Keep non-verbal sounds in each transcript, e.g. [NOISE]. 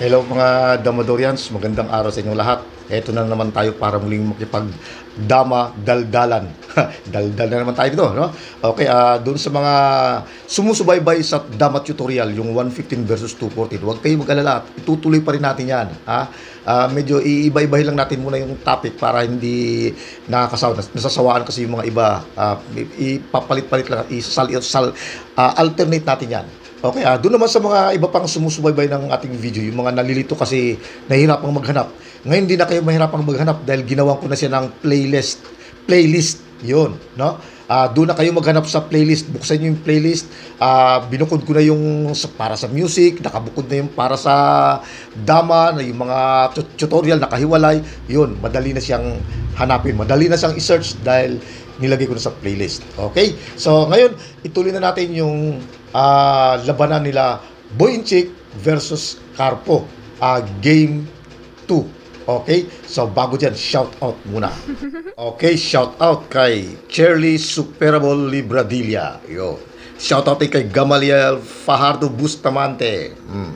Hello mga Damadorians, magandang araw sa inyong lahat. Ito na naman tayo para muling dama daldalan. [LAUGHS] Daldal na naman tayo dito, no? Okay, uh, ah, doon sa mga sumusubaybay sa Dama tutorial, yung 115 versus 214, huwag kayong mag-alala. Itutuloy pa rin natin yan, ha? Uh, medyo iiba-ibahin lang natin muna yung topic para hindi nakakasawa. Nasasawaan kasi yung mga iba. Uh, ipapalit-palit lang, isal, sal, uh, alternate natin yan. Okay, ah, doon naman sa mga iba pang sumusubaybay ng ating video, yung mga nalilito kasi nahirap ang maghanap. Ngayon hindi na kayo mahirapang maghanap dahil ginawa ko na siya ng playlist. Playlist, yon, no? Uh, doon na kayo maghanap sa playlist. Buksan nyo yung playlist. Uh, binukod ko na yung para sa music. Nakabukod na yung para sa dama. Na yung mga tutorial nakahiwalay. Yun, madali na siyang hanapin. Madali na siyang isearch dahil nilagay ko na sa playlist. Okay? So, ngayon, ituloy na natin yung uh, labanan nila Boy Boyinchik versus Carpo. Uh, game 2. Okay? So, bago dyan, shout out muna. [LAUGHS] Okay, shout out kay Charlie Superable Libradilla. Yo. Shout out kay Gamaliel Fajardo Bustamante. Mm.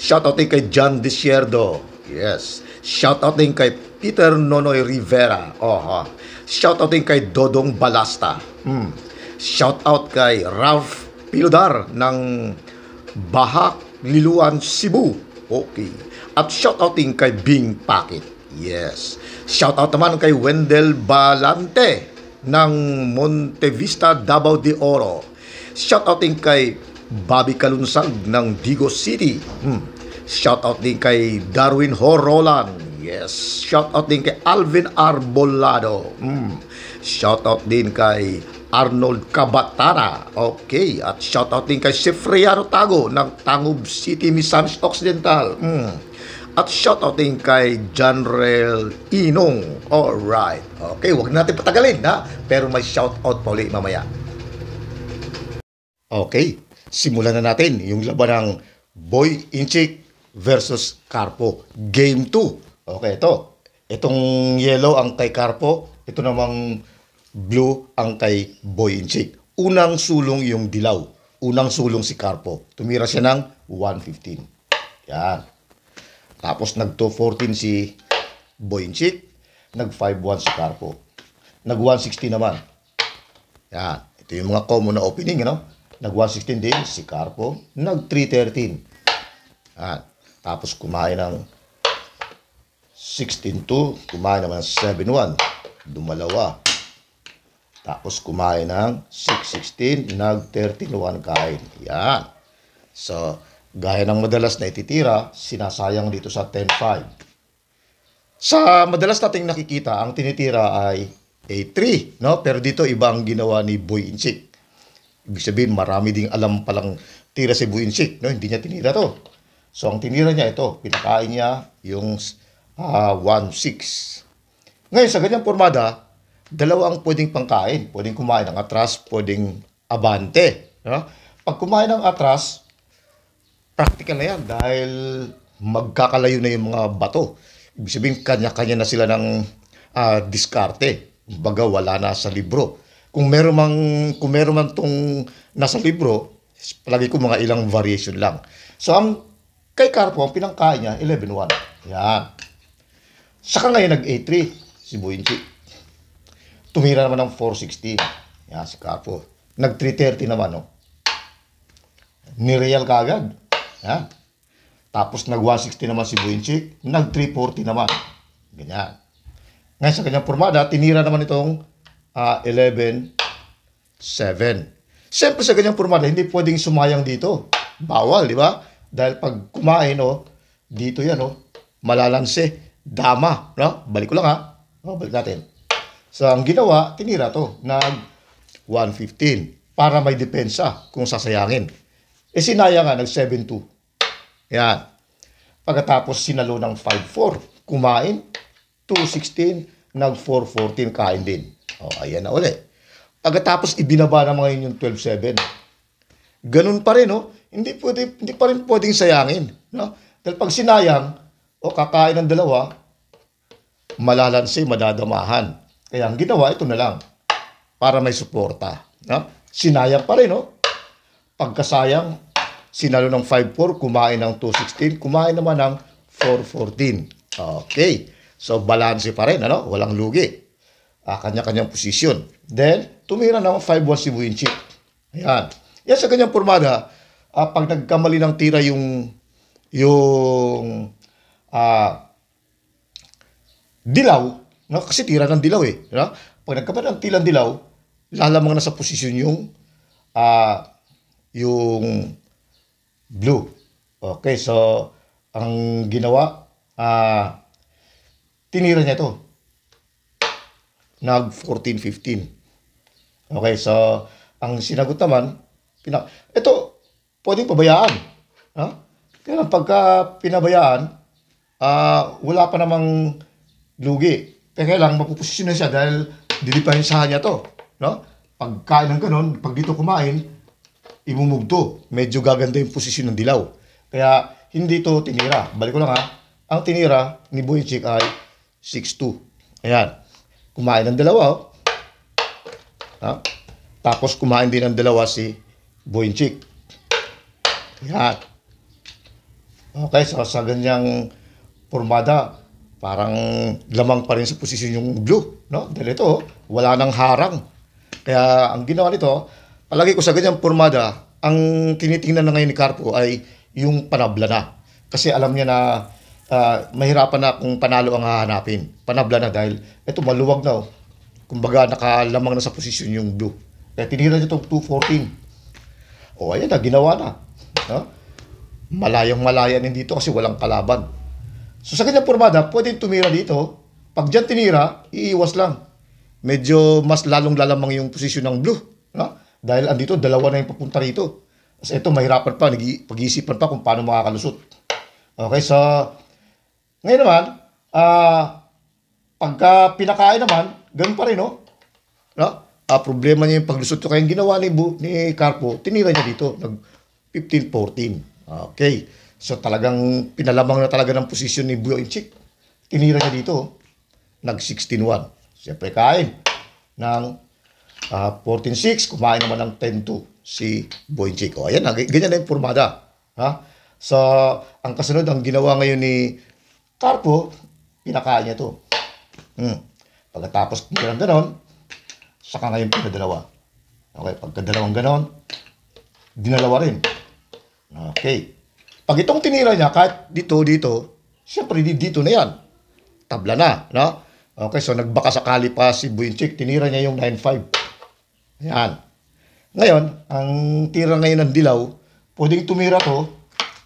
Shout out kay John Desierdo. Yes. Shout out din kay Peter Nonoy Rivera. Oh, ha. Shoutout din kay Dodong Balasta. Hmm. Shoutout kay Ralph Pilodar ng Bahak Liluan, Cebu. Okay. At shoutout din kay Bing Packet. Yes. Shoutout naman kay Wendel Balante ng Montevista, Davao de Oro. Shoutout din kay Bobby Kalunsag ng Digo City. Hmm. Shoutout din kay Darwin Horolan Yes. Shout out din kay Alvin Arbolado. Mm. Shout out din kay Arnold Kabatara. Okay. At shout out din kay Sefriano Tago ng Tangub City, Misamis Occidental. Mm. At shout out din kay General Inong. All right. Okay, wag natin patagalin ha. Pero may shout out pa ulit mamaya. Okay, simulan na natin yung laban ng Boy Inchik versus Carpo. Game 2. Okay, ito. Itong yellow ang kay Carpo, ito namang blue ang kay Boy Inchik. Unang sulong yung dilaw. Unang sulong si Carpo. Tumira siya ng 115. Yan. Tapos nag 214 si Boy Inchik. Nag 51 si Carpo. Nag 160 naman. Yan. Ito yung mga common na opening, ano? Nag 116 din si Carpo. Nag 313. Yan. Tapos kumain ng 16-2, kumain naman ng 7-1, dumalawa. Tapos kumain ng 6-16, nag-13-1 kain. Yan. So, gaya ng madalas na ititira, sinasayang dito sa 10-5. Sa madalas nating nakikita, ang tinitira ay A3, no? Pero dito iba ang ginawa ni Boy Insik. Ibig sabihin, marami ding alam palang tira si Boy Insik, no? Hindi niya tinira to. So, ang tinira niya ito, pinakain niya yung uh, ah, 1.6. Ngayon, sa ganyang pormada, dalawa ang pwedeng pangkain. Pwedeng kumain ng atras, pwedeng abante. No? Pag kumain ng atras, practical na yan dahil magkakalayo na yung mga bato. Ibig sabihin, kanya-kanya na sila ng uh, diskarte. Baga, wala na sa libro. Kung meron mang, kung meron man tong nasa libro, palagi ko mga ilang variation lang. So, ang kay Carpo, ang pinangkain niya, 11-1. Yan. Saka ngayon nag-A3 si Buenchi. Tumira naman ng 460. Yan si Carpo. Nag-330 naman, oh. Ni Real kagad. Yan. Tapos nag-160 naman si Buenchi. Nag-340 naman. Ganyan. Ngayon sa kanyang formada, tinira naman itong uh, ah, 11-7. Siyempre sa kanyang formada, hindi pwedeng sumayang dito. Bawal, di ba? Dahil pag kumain, oh, dito yan, oh, malalansi dama. No? Balik ko lang ha. No, oh, balik natin. So, ang ginawa, tinira to ng 115 para may depensa kung sasayangin. E sinaya nga, nag 72 2 Yan. Pagkatapos sinalo ng 5-4, kumain. 216, nag 414 kain din. O, oh, ayan na ulit. Pagkatapos ibinaba na mga yun yung 12-7. Ganun pa rin, no? Hindi, pwede, hindi pa rin pwedeng sayangin. No? Dahil pag sinayang, o kakain ng dalawa, malalansi, madadamahan. Kaya ang ginawa, ito na lang, para may suporta. No? Sinayang pa rin, no? Pagkasayang, sinalo ng 5-4, kumain ng 2-16, kumain naman ng 4-14. Okay. So, balanse pa rin, ano? Walang lugi. Ah, kanya-kanyang posisyon. Then, tumira ng 5-1 si Winchip. Ayan. Yan sa kanyang pormada, ah, pag nagkamali ng tira yung yung uh, dilaw, no? kasi tira ng dilaw eh. No? Pag nagkaroon ng tilang dilaw, lalamang na sa posisyon yung uh, yung blue. Okay, so ang ginawa, uh, tinira niya ito. Nag 14-15. Okay, so ang sinagot naman, pina, ito, pwedeng pabayaan. No? Huh? Kaya pagka pinabayaan, uh, wala pa namang lugi. Eh, kaya lang, mapuposisyon na siya dahil dilipahin sa kanya to. No? Pagkain ng ganun, pag dito kumain, imumugto. Medyo gaganda yung posisyon ng dilaw. Kaya, hindi to tinira. Balik ko lang ha. Ang tinira ni Boychik ay 6-2. Ayan. Kumain ng dalawa. Oh. Ha? Tapos kumain din ng dalawa si Boychik. Ayan. Okay, so sa ganyang pormada, parang lamang pa rin sa posisyon yung blue. No? Dahil ito, wala nang harang. Kaya ang ginawa nito, palagi ko sa ganyang pormada, ang tinitingnan na ngayon ni Carpo ay yung panabla na. Kasi alam niya na uh, mahirapan na kung panalo ang hahanapin. Panabla na dahil ito maluwag na. Oh. Kumbaga nakalamang na sa posisyon yung blue. Kaya tinira niya itong 214. O oh, ayan na, ginawa na. No? Malayang malaya din dito kasi walang kalaban. So sa kanyang formada, pwedeng tumira dito. Pag dyan tinira, iiwas lang. Medyo mas lalong lalamang yung posisyon ng blue. No? Dahil andito, dalawa na yung papunta rito. Kasi ito, mahirapan pa. Pag-iisipan pa kung paano makakalusot. Okay, so... Ngayon naman, ah... Uh, pagka pinakain naman, ganun pa rin, no? No? Ah, problema niya yung paglusot ko. Kaya ginawa ni, ni Carpo, tinira niya dito. Nag 15-14. Okay. So talagang pinalamang na talaga ng posisyon ni Buyo Inchik. Tinira niya dito. Nag-16-1. Siyempre kain ng uh, ah, 14-6. Kumain naman ng 10-2 si Buyo Inchik. O, oh, ayan ah, Ganyan na yung Ha? So, ang kasunod, ang ginawa ngayon ni Carpo, pinakain niya to. Hmm. Pagkatapos ng ganon, saka ngayon pinadalawa. Okay, pagka dalawang ganon, dinalawa rin. Okay. Pag itong tinira niya, kahit dito, dito, syempre dito na yan. Tabla na, no? Okay, so nagbaka sa pa si Buinchik, tinira niya yung 9.5. Ayan. Ngayon, ang tira ngayon ng dilaw, pwedeng tumira to,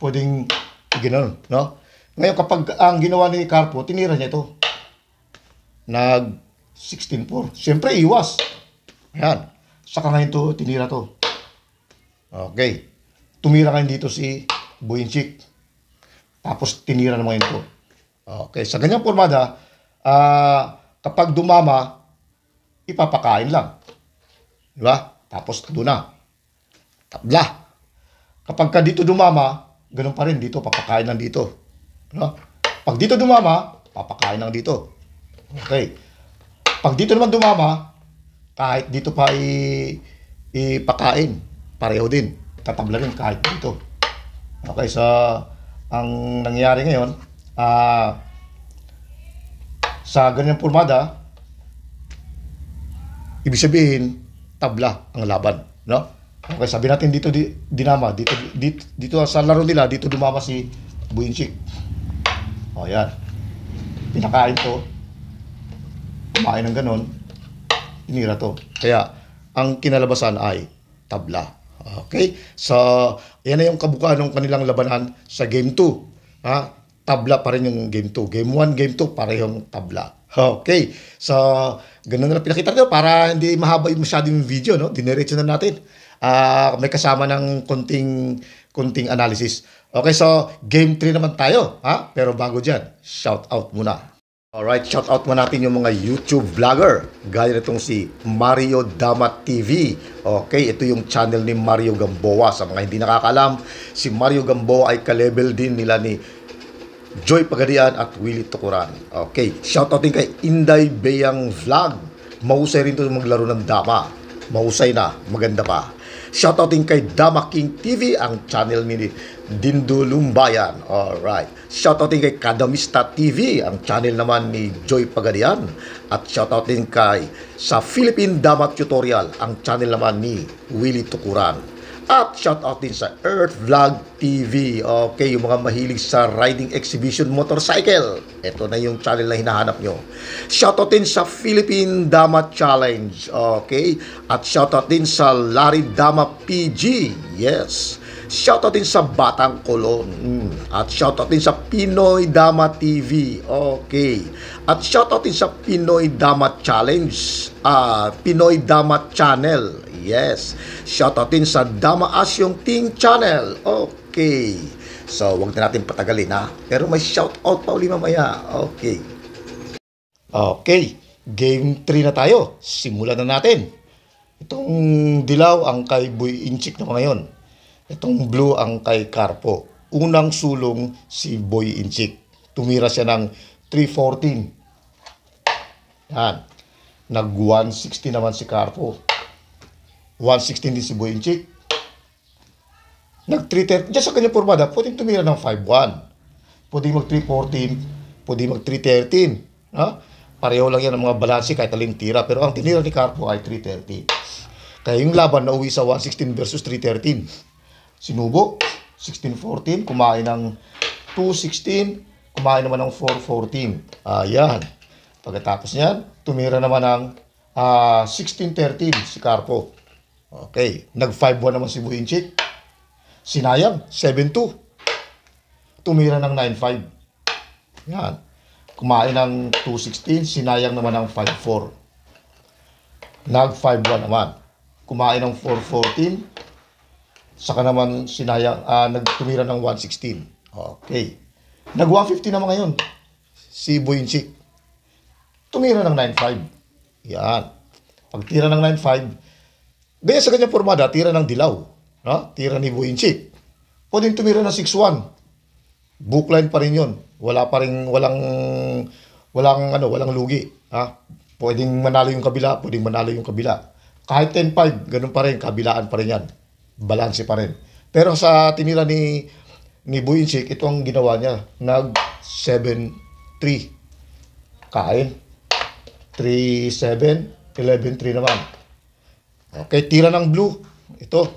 pwedeng ganoon, no? Ngayon, kapag ang ginawa ni Carpo, tinira niya ito. Nag 16.4. Siyempre, iwas. Ayan. Saka ngayon to, tinira to. Okay. Tumira ngayon dito si buinsik. Tapos tinira naman ito. Okay, sa ganyang pormada, uh, ah, kapag dumama, ipapakain lang. Di ba? Tapos doon na. Tabla. Kapag ka dito dumama, ganun pa rin dito, papakain lang dito. No? Pag dito dumama, papakain lang dito. Okay. Pag dito naman dumama, kahit dito pa i, ipakain, pareho din. Tatabla rin kahit dito. Okay, so ang nangyari ngayon, ah, sa ganyang pulmada, ibig sabihin, tabla ang laban. No? Okay, sabi natin dito di, dinama, dito, dito, dito sa laro nila, dito dumama si Buinsik. O yan. Pinakain to. Kumain ng ganun. Tinira to. Kaya, ang kinalabasan ay tabla. Okay? So, yan na yung kabukaan ng kanilang labanan sa Game 2. Ha? Tabla pa rin yung Game 2. Game 1, Game 2, parehong tabla. Okay. So, ganun na pinakita ko para hindi mahaba yung masyado yung video, no? Dinerecho na natin. Uh, may kasama ng konting, konting analysis. Okay, so game 3 naman tayo. Ha? Pero bago dyan, shout out muna Alright, shout out mo natin yung mga YouTube vlogger. Gaya itong si Mario Damat TV. Okay, ito yung channel ni Mario Gamboa. Sa mga hindi nakakalam, si Mario Gamboa ay ka-level din nila ni Joy Pagadian at Willie Tukuran. Okay, shout out din kay Inday Beyang Vlog. Mahusay rin ito maglaro ng dama. Mahusay na, maganda pa. Shout out din kay Dama King TV, ang channel ni Dindulong Bayan. Alright. Shoutout din kay Kadamista TV, ang channel naman ni Joy Pagadian. At shoutout din kay sa Philippine Damat Tutorial, ang channel naman ni Willy Tukuran. At shoutout din sa Earth Vlog TV. Okay, yung mga mahilig sa riding exhibition motorcycle. Ito na yung channel na hinahanap nyo. Shoutout din sa Philippine Dama Challenge. Okay. At shoutout din sa Larry Dama PG. Yes. Shoutout din sa Batang Kolon. Mm. At shoutout din sa Pinoy Dama TV. Okay. At shoutout din sa Pinoy Dama Challenge. Uh, Pinoy Dama Channel. Yes. Shoutout din sa Dama Asyong Ting Channel. Okay. So, wag na natin patagalin ha. Pero may shoutout pa uli mamaya. Okay. Okay. Game 3 na tayo. Simulan na natin. Itong dilaw ang kay Boy Inchik naman ngayon. Itong blue ang kay Carpo. Unang sulong si Boy Inchik. Tumira siya ng 314. Yan. Nag 160 naman si Carpo. 116 din si Boy Inchik. Nag 330. Diyan sa kanyang formada, pwedeng tumira ng 5-1. Pwedeng mag 314. Pwedeng mag 313. Ha? Pareho lang yan ang mga balansi kahit aling tira. Pero ang tinira ni Carpo ay 330. Kaya yung laban na uwi sa 116 versus 313 sinubo, 1614, kumain ng 216, kumain naman ng 414. Ayan. Pagkatapos niyan, tumira naman ng uh, 1613 si Carpo. Okay, nag 51 naman si Buinchik. Sinayang, 7-2. Tumira ng 95 5 Yan. Kumain ng 216, sinayang naman ng 54 Nag 51 naman. Kumain ng 414, Saka naman sinaya, uh, nagtumira ng 116. Okay. Nag-150 naman ngayon. Si Boyinchik. Tumira ng 9.5. Yan. Pagtira ng 9.5, ganyan sa kanyang formada, tira ng dilaw. No? Tira ni Boyinchik. Pwedeng tumira ng 6.1. Bookline pa rin yon. Wala pa rin, walang, walang, ano, walang lugi. Ha? Pwedeng manalo yung kabila, pwedeng manalo yung kabila. Kahit 10.5, ganun pa rin, kabilaan pa rin yan balanse pa rin. Pero sa tinira ni ni Buinsik, ito ang ginawa niya. Nag 7-3. Kain. 3-7, 11-3 naman. Okay, tira ng blue. Ito.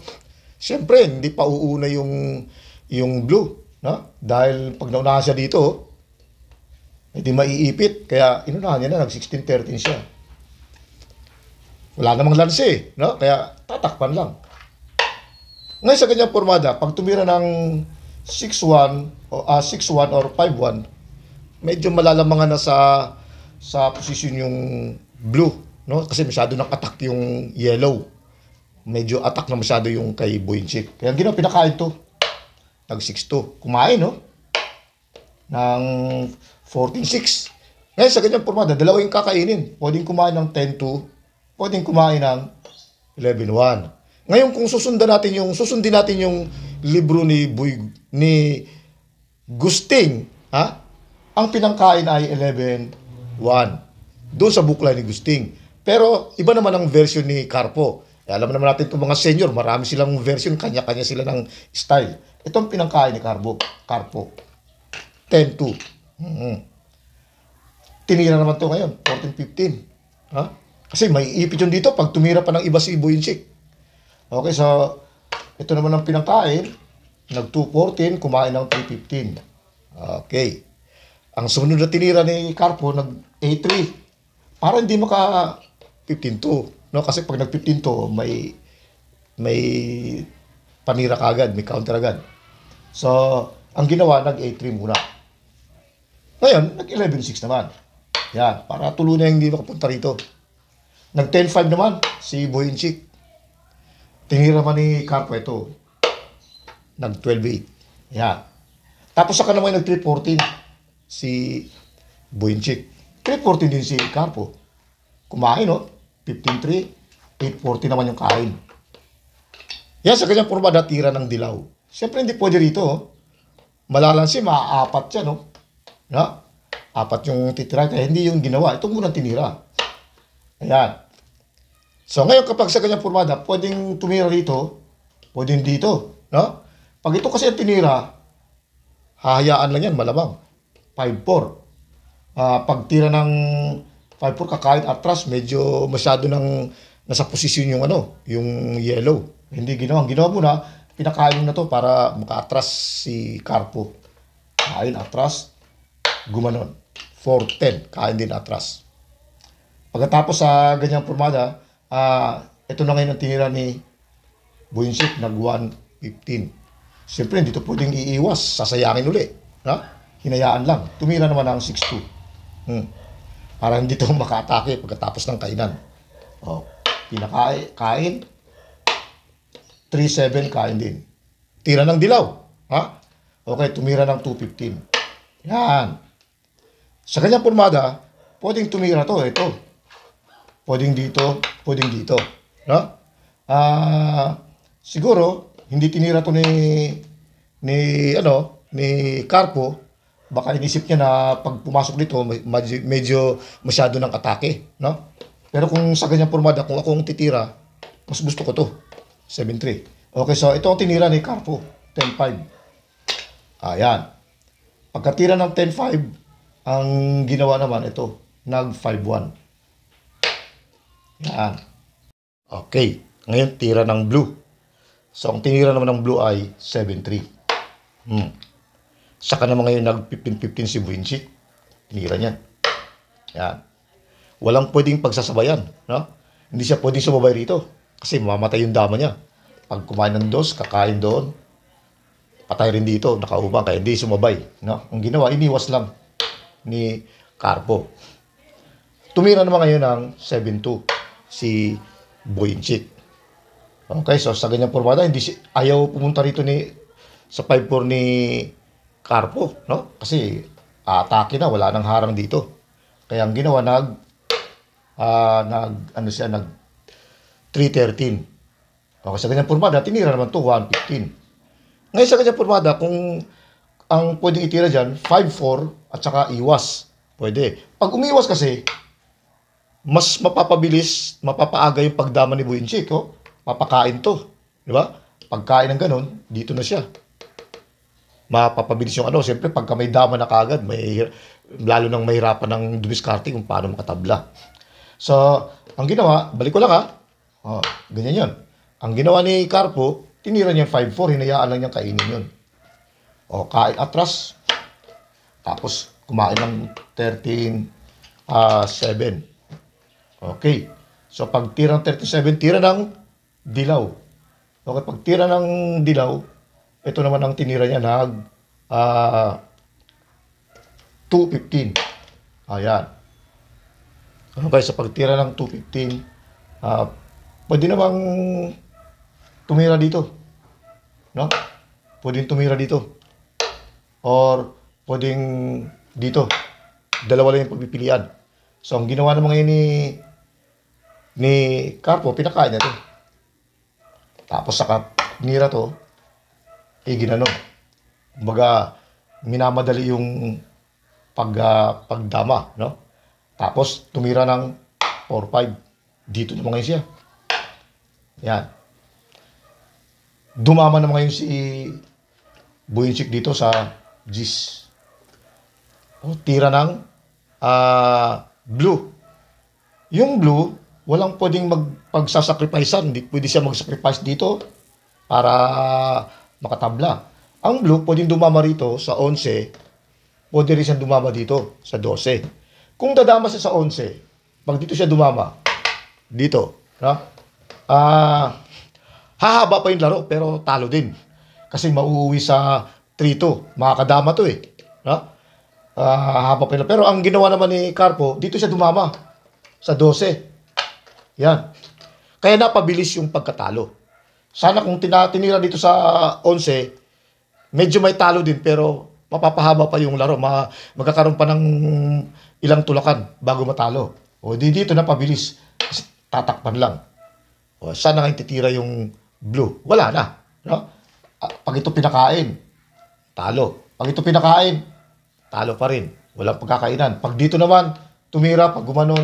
Siyempre, hindi pa uuna yung yung blue. No? Dahil pag naunahan siya dito, hindi maiipit. Kaya inunahan niya na, nag-16-13 siya. Wala namang lansi. No? Kaya tatakpan lang. Ngayon sa kanyang pormada, pag tumira ng 6-1 o uh, ah, 6-1 or 5-1, medyo malalamangan na sa sa position yung blue, no? Kasi masyado nang attack yung yellow. Medyo attack na masyado yung kay Boyinchik. Kaya ginawa pinakain to. Nag 6-2. Kumain, no? Ng 14-6. Ngayon sa ganyang pormada, dalawa yung kakainin. Pwedeng kumain ng 10-2, pwedeng kumain ng 11-1. Ngayon kung susundan natin yung susundin natin yung libro ni Boy ni Gusting, ha? Ang pinangkain ay 11.1 doon sa bukla ni Gusting. Pero iba naman ang version ni Carpo. E, alam naman natin itong mga senior, marami silang version, kanya-kanya sila ng style. Itong pinangkain ni Carbo, Carpo. 10-2. Mm-hmm. Tinira naman to ngayon, 14-15. Ha? Kasi may ipit yun dito pag tumira pa ng iba si Boyinchik. Okay, so ito naman ang pinakain. Nag 214, kumain ng 315. Okay. Ang sumunod na tinira ni Carpo, nag A3. Para hindi maka 15.2. No? Kasi pag nag 15.2, may, may panira ka agad, may counter agad. So, ang ginawa, nag A3 muna. Ngayon, nag 11-6 naman. Yan, para tuloy na yung hindi makapunta rito. Nag 10.5 naman, si Boyinchik tinira ni Carpo ito. Nag-12-8. Yeah. Tapos saka naman nag 314 si Buinchik. 314 din si Carpo. Kumain, no? 15-3, 8 naman yung kain. Yan, sa kanyang kurba, natira ng dilaw. Siyempre, hindi pwede rito, oh. Malalansi, maaapat siya, no? Na? Apat yung titira. Kaya hindi yung ginawa. Ito muna tinira. Ayan. So ngayon kapag sa kanyang formada, pwedeng tumira dito, pwedeng dito, no? Pag ito kasi ang tinira, hahayaan lang yan, malamang. 5-4. Uh, ah, pag tira ng 5-4, kakahit atras, medyo masyado ng nasa posisyon yung ano, yung yellow. Hindi ginawa. ginawa muna na, pinakain na to para makaatras si Carpo. Kain atras, gumanon. 4-10, kain din atras. Pagkatapos sa ganyang formada, uh, ito na ngayon ang tinira ni Buinsik, nag 115. Siyempre, hindi ito pwedeng iiwas, sasayangin uli. Ha? Hinayaan lang. Tumira naman ang 6-2. Hmm. Para hindi ito [LAUGHS] makatake pagkatapos ng kainan. O, oh, pinakain, kain, 3-7 kain din. Tira ng dilaw. Ha? Okay, tumira ng 2-15. Yan. Sa kanyang pormada, pwedeng tumira to, ito pwedeng dito, pwedeng dito. No? Ah, siguro hindi tinira to ni ni ano, ni Carpo, baka inisip niya na pag pumasok dito medyo masyado ng atake, no? Pero kung sa ganyang pormada, kung ako titira, mas gusto ko to. 7-3. Okay, so ito ang tinira ni Carpo. 10-5. Ayan. Pagkatira ng 10-5, ang ginawa naman ito, nag 5-1. Yan. Okay. Ngayon, tira ng blue. So, ang tinira naman ng blue ay 7-3. Hmm. Saka naman ngayon, nag-15-15 si Buinchi. Tinira niyan. Yan. Walang pwedeng pagsasabayan. No? Hindi siya pwedeng sumabay rito. Kasi mamatay yung dama niya. Pag kumain ng dos, kakain doon. Patay rin dito. Nakaubang. Kaya hindi sumabay. No? Ang ginawa, iniwas lang ni Carpo. Tumira naman ngayon ng 7-2 si Boyjik. Okay, so sa ganyang pormada, hindi si, ayaw pumunta rito ni sa 5-4 ni Carpo, no? Kasi atake na, wala nang harang dito. Kaya ang ginawa nag uh, nag ano siya nag 313. Okay, sa ganyang pormada, tinira naman to 115. Ngayon sa ganyang pormada, kung ang pwedeng itira diyan 54 at saka iwas. Pwede. Pag umiwas kasi, mas mapapabilis, mapapaaga yung pagdama ni Buinchik, oh. Papakain to, di ba? Pagkain ng ganun, dito na siya. Mapapabilis yung ano, siyempre pagka may dama na kagad, may, lalo nang mahirapan ng dumiskarte kung paano makatabla. So, ang ginawa, balik ko lang ha, ah. oh, ganyan yon. Ang ginawa ni Carpo, tinira niya 5-4, hinayaan lang niyang kainin yun. O, oh, kain atras. Tapos, kumain ng 13, uh, 7. Okay. So pag tira ng 37, tira ng dilaw. Okay, pag tira ng dilaw, ito naman ang tinira niya nag uh, ah, 215. Ayan. Okay, ano sa pagtira ng 215, uh, ah, pwede namang tumira dito. No? Pwede tumira dito. Or pwede dito. Dalawa lang yung pagpipilian. So, ang ginawa ng mga ini ni Carpo, pinakain niya to. Tapos saka nira to, eh ginano. Kumbaga, minamadali yung pag, uh, pagdama, no? Tapos, tumira ng 4-5. Dito naman ngayon siya. Yan. Dumama naman ngayon si Buinsik dito sa Gis. O, oh, tira ng uh, blue. Yung blue, walang pwedeng magpagsasacrifice Hindi pwede siya magsacrifice dito para makatabla. Ang blue, pwedeng dumama rito sa 11, pwede rin siya dumama dito sa 12. Kung dadama siya sa 11, pag dito siya dumama, dito, no? ah, hahaba pa yung laro pero talo din. Kasi mauuwi sa 3-2. Makakadama to eh. No? Ah, haba pa yung laro. Pero ang ginawa naman ni Carpo, dito siya dumama sa 12. Yan. Kaya napabilis yung pagkatalo. Sana kung tinatira dito sa 11, medyo may talo din pero mapapahaba pa yung laro. Ma magkakaroon pa ng ilang tulakan bago matalo. O di dito na pabilis. Tatakpan lang. O sana nga titira yung blue. Wala na. No? Pag ito pinakain, talo. Pag ito pinakain, talo pa rin. Walang pagkakainan. Pag dito naman, tumira, pag gumanon,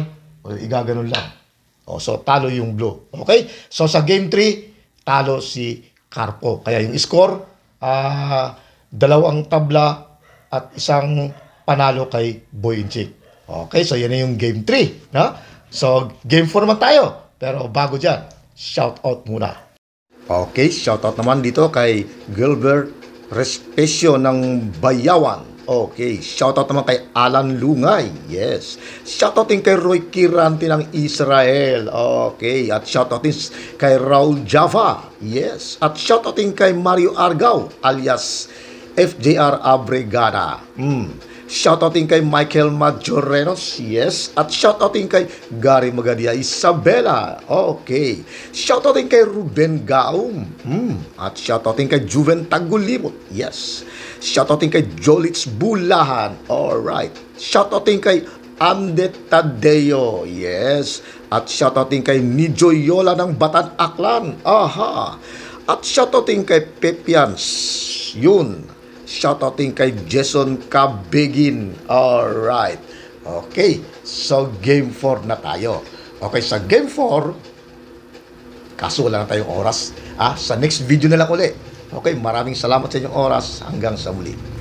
igaganon lang. O, oh, so, talo yung blue. Okay? So, sa game 3, talo si Carpo. Kaya yung score, uh, dalawang tabla at isang panalo kay Boyinchik. Okay, so yan na yung game 3. No? So, game 4 naman tayo. Pero bago dyan, shout out muna. Okay, shout out naman dito kay Gilbert Respecio ng Bayawan. Okay, shoutout naman kay Alan Lungay. Yes. Shoutout din kay Roy Kiranti ng Israel. Okay, at shoutout din kay Raul Java. Yes. At shoutout din kay Mario Argao alias FJR Abregada. Mm. Shoutoutin kay Michael Majorenos, yes. At shoutoutin kay Gary Magadia Isabela, okay. Shoutoutin kay Ruben Gaum, hmm. at shoutoutin kay Juven Tagulimot, yes. Shoutoutin kay Jolitz Bulahan, alright. Shoutoutin kay Andet Tadeo, yes. At shoutoutin kay Nijoyola ng Batan Aklan, aha. At shoutoutin kay Pepians, yun shoutouting kay Jason Kabigin. Alright. Okay. So, game 4 na tayo. Okay, sa game 4, kaso wala na tayong oras. Ah, sa next video na lang ulit. Okay, maraming salamat sa inyong oras. Hanggang sa muli.